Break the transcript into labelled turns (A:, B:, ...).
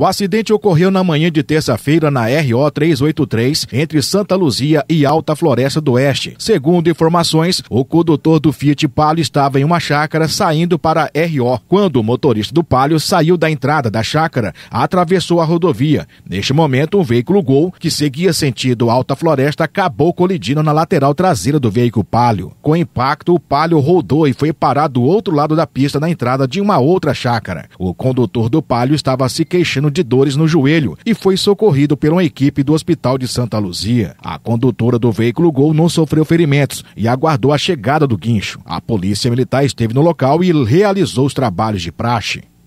A: O acidente ocorreu na manhã de terça-feira na RO 383, entre Santa Luzia e Alta Floresta do Oeste. Segundo informações, o condutor do Fiat Palio estava em uma chácara saindo para a RO, quando o motorista do Palio saiu da entrada da chácara, atravessou a rodovia. Neste momento, um veículo Gol, que seguia sentido Alta Floresta, acabou colidindo na lateral traseira do veículo Palio. Com impacto, o Palio rodou e foi parar do outro lado da pista na entrada de uma outra chácara. O condutor do Palio estava se queixando de dores no joelho e foi socorrido por uma equipe do Hospital de Santa Luzia. A condutora do veículo Gol não sofreu ferimentos e aguardou a chegada do guincho. A polícia militar esteve no local e realizou os trabalhos de praxe.